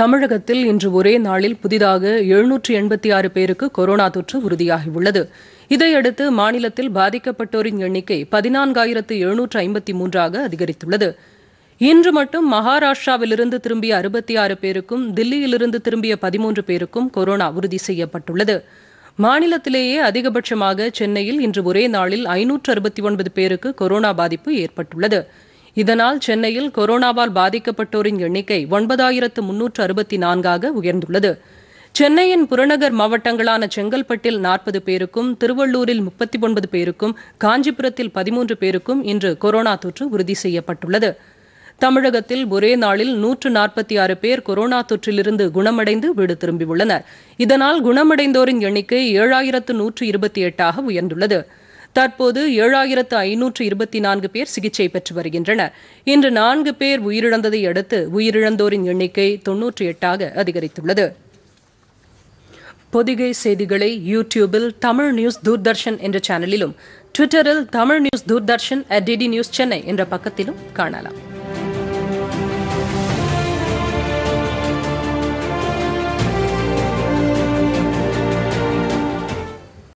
தமிழகத்தில் இன்று ஒரே நாளில் புதிதாக எழுநூற்று எண்பத்தி ஆறு பேருக்கு கொரோனா தொற்று உறுதியாகியுள்ளது இதையடுத்து மாநிலத்தில் பாதிக்கப்பட்டோரின் எண்ணிக்கை பதினான்காயிரத்து எழுநூற்று ஐம்பத்தி மூன்றாக அதிகரித்துள்ளது இன்று மட்டும் மகாராஷ்டிராவிலிருந்து திரும்பிய அறுபத்தி ஆறு பேருக்கும் தில்லியிலிருந்து திரும்பிய பதிமூன்று பேருக்கும் கொரோனா உறுதி செய்யப்பட்டுள்ளது மாநிலத்திலேயே அதிகபட்சமாக சென்னையில் இன்று ஒரே நாளில் ஐநூற்று அறுபத்தி ஒன்பது பேருக்கு கொரோனா பாதிப்பு ஏற்பட்டுள்ளது இதனால் சென்னையில் கொரோனாவால் பாதிக்கப்பட்டோரின் எண்ணிக்கை ஒன்பதாயிரத்து முன்னூற்று அறுபத்தி நான்காக உயர்ந்துள்ளது சென்னையின் புறநகர் மாவட்டங்களான செங்கல்பட்டில் நாற்பது பேருக்கும் திருவள்ளூரில் முப்பத்தி ஒன்பது பேருக்கும் காஞ்சிபுரத்தில் பதிமூன்று பேருக்கும் இன்று கொரோனா தொற்று உறுதி செய்யப்பட்டுள்ளது தமிழகத்தில் ஒரே நாளில் நூற்று நாற்பத்தி ஆறு பேர் கொரோனா தொற்றிலிருந்து குணமடைந்து வீடு திரும்பியுள்ளனர் இதனால் குணமடைந்தோரின் எண்ணிக்கை ஏழாயிரத்து நூற்று இருபத்தி எட்டாக உயர்ந்துள்ளது தற்போது ஏழாயிரத்து ஐநூற்று இருபத்தி நான்கு பேர் சிகிச்சை பெற்று வருகின்றனர் இன்று நான்கு பேர் உயிரிழந்ததை அடுத்து உயிரிழந்தோரின் எண்ணிக்கை தொன்னூற்றி எட்டாக அதிகரித்துள்ளது பொதிகை செய்திகளை யூடியூபில் தமிழ் நியூஸ் தூர்தர்ஷன் என்ற சேனலிலும் ட்விட்டரில் Tamil news Doordarshan at DD news Chennai என்ற பக்கத்திலும் காணலாம்